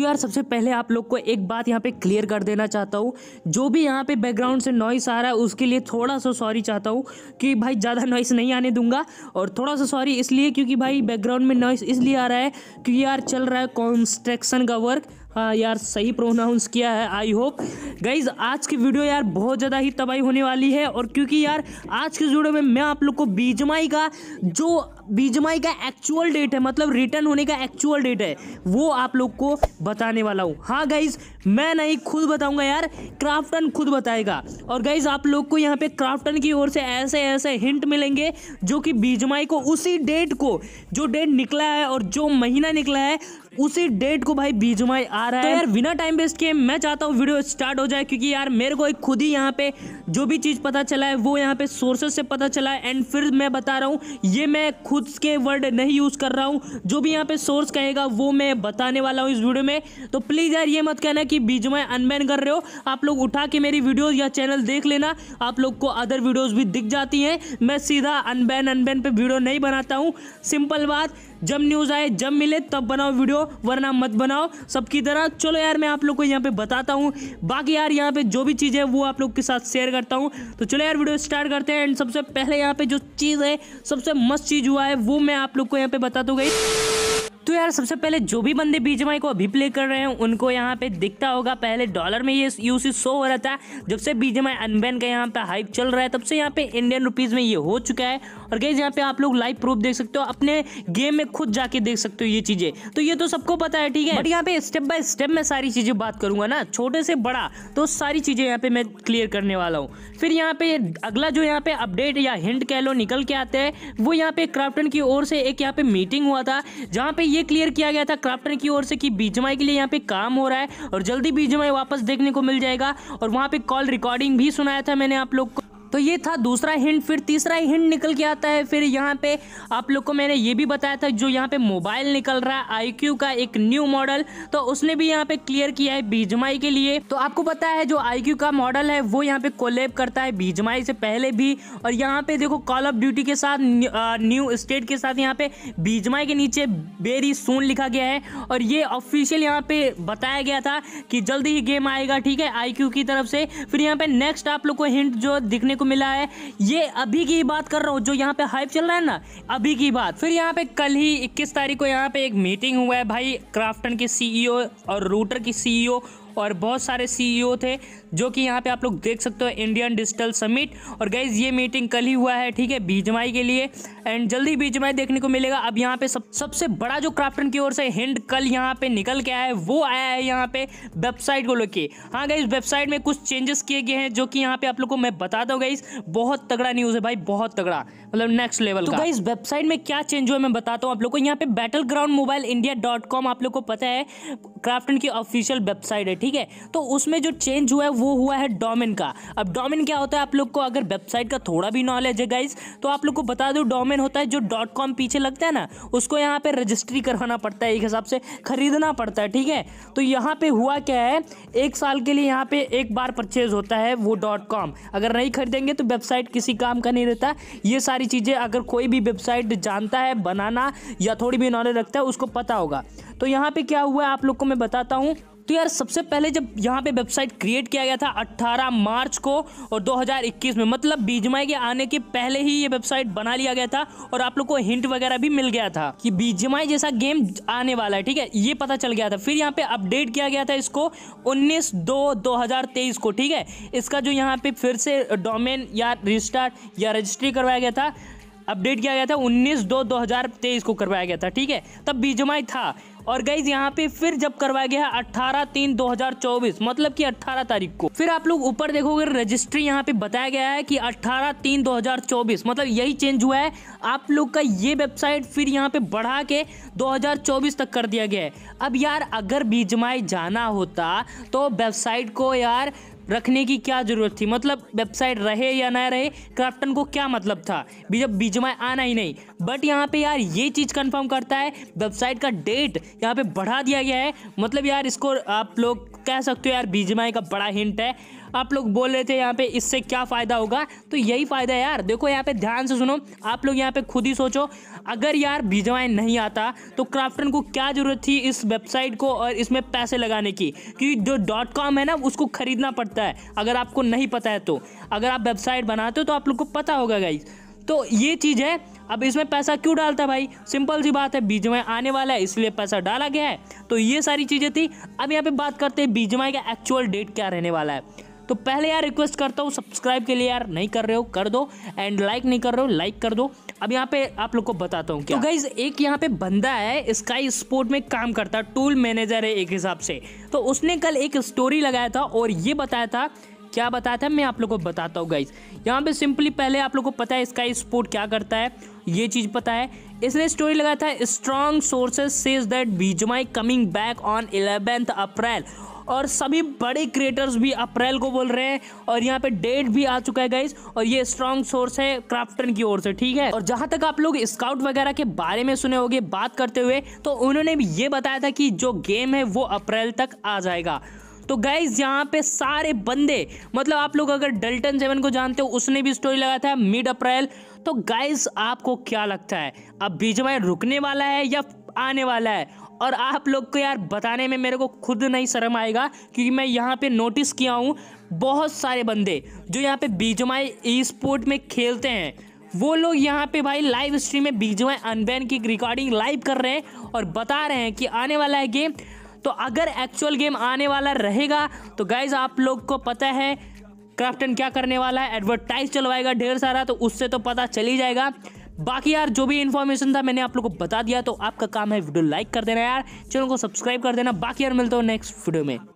तो यार सबसे पहले आप लोग को एक बात यहाँ पे क्लियर कर देना चाहता हूँ जो भी यहाँ पे बैकग्राउंड से नॉइस आ रहा है उसके लिए थोड़ा सा सॉरी चाहता हूँ कि भाई ज़्यादा नॉइस नहीं आने दूंगा और थोड़ा सा सॉरी इसलिए क्योंकि भाई बैकग्राउंड में नॉइस इसलिए आ रहा है क्योंकि यार चल रहा है कॉन्स्ट्रक्शन का वर्क हाँ यार सही प्रोनाउंस किया है आई होप गाइज आज की वीडियो यार बहुत ज़्यादा ही तबाही होने वाली है और क्योंकि यार आज की वीडियो में मैं आप लोग को बीजमाई का जो बीजमाई का एक्चुअल डेट है मतलब रिटर्न होने का एक्चुअल डेट है वो आप लोग को बताने वाला हूँ हाँ गाइज मैं नहीं खुद बताऊँगा यार क्राफ्टन खुद बताएगा और गाइज आप लोग को यहाँ पर क्राफ्टन की ओर से ऐसे ऐसे हिंट मिलेंगे जो कि बीजमाई को उसी डेट को जो डेट निकला है और जो महीना निकला है उसी डेट को भाई बीच में आ रहा तो है तो यार बिना टाइम वेस्ट किए मैं चाहता हूँ वीडियो स्टार्ट हो जाए क्योंकि यार मेरे को एक खुद ही यहाँ पे जो भी चीज़ पता चला है वो यहाँ पे सोर्सेज से पता चला है एंड फिर मैं बता रहा हूँ ये मैं खुद के वर्ड नहीं यूज़ कर रहा हूँ जो भी यहाँ पे सोर्स कहेगा वो मैं बताने वाला हूँ इस वीडियो में तो प्लीज़ यार ये मत कहना कि बीच में अनबैन कर रहे हो आप लोग उठा के मेरी वीडियोज़ या चैनल देख लेना आप लोग को अदर वीडियोज़ भी दिख जाती हैं मैं सीधा अनबैन अनबैन पर वीडियो नहीं बनाता हूँ सिंपल बात जब न्यूज़ आए जब मिले तब बनाओ वीडियो वरना मत बनाओ सबकी तरह चलो यार मैं आप लोग को यहाँ पे बताता हूँ बाकी यार यहाँ पे जो भी चीज़ है वो आप लोग के साथ शेयर करता हूँ तो चलो यार वीडियो स्टार्ट करते हैं एंड सबसे पहले यहाँ पे जो चीज़ है सबसे मस्त चीज़ हुआ है वो मैं आप लोग को यहाँ पे बताता हूँ गई तो यार सबसे पहले जो भी बंदे बीजमाई को अभी प्ले कर रहे हैं उनको यहाँ पे दिखता होगा पहले डॉलर में ये यूसी शो हो रहा था जब से बीजमाई अनबैन का यहाँ पे हाइप चल रहा है तब से यहाँ पे इंडियन रुपीज़ में ये हो चुका है और गैस यहाँ पे आप लोग लाइव प्रूफ देख सकते हो अपने गेम में खुद जाके देख सकते हो ये चीज़ें तो ये तो सबको पता है ठीक है बट यहाँ पे स्टेप बाय स्टेप मैं सारी चीज़ें बात करूंगा ना छोटे से बड़ा तो सारी चीज़ें यहाँ पे मैं क्लियर करने वाला हूँ फिर यहाँ पे अगला जो यहाँ पे अपडेट या हिंट कह लो निकल के आते हैं वो यहाँ पे क्राफ्टन की ओर से एक यहाँ पे मीटिंग हुआ था जहाँ पे ये क्लियर किया गया था क्राफ्टर की ओर से कि बीजमाई के लिए यहाँ पे काम हो रहा है और जल्दी बीजमाई वापस देखने को मिल जाएगा और वहाँ पे कॉल रिकॉर्डिंग भी सुनाया था मैंने आप लोग को तो ये था दूसरा हिंट फिर तीसरा हिंट निकल के आता है फिर यहाँ पे आप लोग को मैंने ये भी बताया था जो यहाँ पे मोबाइल निकल रहा है आई का एक न्यू मॉडल तो उसने भी यहाँ पे क्लियर किया है बीजमाई के लिए तो आपको पता है जो आई का मॉडल है वो यहाँ पे कोलेब करता है बीजमाई से पहले भी और यहाँ पे देखो कॉल ऑफ ड्यूटी के साथ न्यू स्टेट के साथ यहाँ पे बीजमाई के नीचे बेरी सून लिखा गया है और ये ऑफिशियल यहाँ पे बताया गया था कि जल्दी ही गेम आएगा ठीक है आई की तरफ से फिर यहाँ पे नेक्स्ट आप लोग को हिंट जो दिखने को मिला है ये अभी की बात कर रहा हूँ जो यहाँ पे हाइप चल रहा है ना अभी की बात फिर यहाँ पे कल ही इक्कीस तारीख को यहाँ पे एक मीटिंग हुआ है भाई क्राफ्टन के सीईओ e और रूटर की सीईओ और बहुत सारे सीईओ e थे जो कि यहाँ पे आप लोग देख सकते हो इंडियन डिजिटल समिट और गाइज ये मीटिंग कल ही हुआ है ठीक है बीजमाई के लिए एंड जल्दी बीजमाई देखने को मिलेगा अब यहाँ पे सब सबसे बड़ा जो क्राफ्टन की ओर से हिंड कल यहाँ पे निकल के आया है वो आया है यहाँ पे वेबसाइट को लेके हाँ गाइज वेबसाइट में कुछ चेंजेस किए गए हैं जो कि यहाँ पे आप लोग को मैं बताता हूँ गाइज बहुत तगड़ा न्यूज़ है भाई बहुत तगड़ा मतलब नेक्स्ट लेवल तो गाइज वेबसाइट में क्या चेंज हुआ मैं बताता हूँ आप लोग को यहाँ पे battle ground mobile India dot com आप लोग को पता है क्राफ्टन की ऑफिशियल वेबसाइट है ठीक है तो उसमें जो चेंज हुआ है वो हुआ है डोमेन का अब डोमेन क्या होता है आप लोग को अगर वेबसाइट का थोड़ा भी नॉलेज है गाइज तो आप लोग को बता दो डोमेन होता है जो डॉट कॉम पीछे लगता है ना उसको यहाँ पे रजिस्ट्री करवाना पड़ता है एक हिसाब से खरीदना पड़ता है ठीक है तो यहाँ पे हुआ क्या है एक साल के लिए यहाँ पे एक बार परचेज होता है वो डॉट कॉम अगर नहीं खरीदेंगे तो वेबसाइट किसी काम का नहीं रहता ये सारी चीज़ें अगर कोई भी वेबसाइट जानता है बनाना या थोड़ी भी नॉलेज रखता है उसको पता होगा तो यहाँ पे क्या हुआ आप लोग को मैं बताता हूँ तो यार सबसे पहले जब यहाँ पे वेबसाइट क्रिएट किया गया था 18 मार्च को और 2021 में मतलब बीजमाई के आने के पहले ही ये वेबसाइट बना लिया गया था और आप लोग को हिंट वगैरह भी मिल गया था कि बीजमाई जैसा गेम आने वाला है ठीक है ये पता चल गया था फिर यहाँ पे अपडेट किया गया था इसको 19 दो 2023 को ठीक है इसका जो यहाँ पे फिर से डोमेन या रजिस्टार्ट या रजिस्ट्री करवाया गया था अपडेट किया गया था 19 दो 2023 को करवाया गया था ठीक है तब बीजमाई था और गाइज यहाँ पे फिर जब करवाया गया है अट्ठारह तीन दो हजार चौबीस मतलब कि अट्ठारह तारीख को फिर आप लोग ऊपर देखोगे रजिस्ट्री यहाँ पे बताया गया है कि अट्ठारह तीन दो हजार चौबीस मतलब यही चेंज हुआ है आप लोग का ये वेबसाइट फिर यहाँ पे बढ़ा के दो हजार चौबीस तक कर दिया गया है अब यार अगर बीजमाई जाना होता तो वेबसाइट को यार रखने की क्या ज़रूरत थी मतलब वेबसाइट रहे या ना रहे क्राफ्टन को क्या मतलब था जब बीच में आना ही नहीं बट यहाँ पे यार ये चीज़ कंफर्म करता है वेबसाइट का डेट यहाँ पे बढ़ा दिया गया है मतलब यार इसको आप लोग कह सकते हो यार बीजमाई का बड़ा हिंट है आप लोग बोल रहे थे यहाँ पे इससे क्या फ़ायदा होगा तो यही फ़ायदा है यार देखो यहाँ पे ध्यान से सुनो आप लोग यहाँ पे खुद ही सोचो अगर यार बीजमाई नहीं आता तो क्राफ्टन को क्या ज़रूरत थी इस वेबसाइट को और इसमें पैसे लगाने की क्योंकि जो डॉट कॉम है ना उसको ख़रीदना पड़ता है अगर आपको नहीं पता है तो अगर आप वेबसाइट बनाते हो तो आप लोग को पता होगा गाइज़ तो ये चीज़ है अब इसमें पैसा क्यों डालता भाई सिंपल सी बात है में आने वाला है इसलिए पैसा डाला गया है तो ये सारी चीज़ें थी अब यहाँ पे बात करते हैं बीज का एक्चुअल डेट क्या रहने वाला है तो पहले यार रिक्वेस्ट करता हूँ सब्सक्राइब के लिए यार नहीं कर रहे हो कर दो एंड लाइक नहीं कर रहे हो लाइक कर दो अब यहाँ पे आप लोग को बताता हूँ क्या तो गाइज एक यहाँ पे बंदा है स्काई स्पोर्ट में काम करता टूल मैनेजर है एक हिसाब से तो उसने कल एक स्टोरी लगाया था और ये बताया था क्या बताया था मैं आप लोग को बताता हूँ गाइज यहाँ पे सिंपली पहले आप लोग को पता है स्काई स्पोर्ट क्या करता है ये चीज़ पता है इसने स्टोरी लगाया था strong sources says that BGMI coming back on eleventh April और सभी बड़े क्रिएटर्स भी अप्रैल को बोल रहे हैं और यहाँ पे डेट भी आ चुका है गाइज और ये स्ट्रॉन्ग सोर्स है क्राफ्टन की ओर से ठीक है और जहाँ तक आप लोग स्काउट वगैरह के बारे में सुने होंगे बात करते हुए तो उन्होंने भी ये बताया था कि जो गेम है वो अप्रैल तक आ जाएगा तो गाइज यहाँ पे सारे बंदे मतलब आप लोग अगर डल्टन सेवन को जानते हो उसने भी स्टोरी लगाया था मिड अप्रैल तो गाइज आपको क्या लगता है अब में रुकने वाला है या आने वाला है और आप लोग को यार बताने में मेरे को खुद नहीं शर्म आएगा क्योंकि मैं यहाँ पे नोटिस किया हूँ बहुत सारे बंदे जो यहाँ पे माई ई स्पोर्ट में खेलते हैं वो लोग यहाँ पे भाई लाइव स्ट्रीम में बीजमाई अनबैन की रिकॉर्डिंग लाइव कर रहे हैं और बता रहे हैं कि आने वाला है गेम तो अगर एक्चुअल गेम आने वाला रहेगा तो गाइज आप लोग को पता है क्राफ्टन क्या करने वाला है एडवर्टाइज चलवाएगा ढेर सारा तो उससे तो पता चल ही जाएगा बाकी यार जो भी इन्फॉर्मेशन था मैंने आप लोग को बता दिया तो आपका काम है वीडियो लाइक कर देना यार चैनल को सब्सक्राइब कर देना बाकी यार मिलता हूँ नेक्स्ट वीडियो में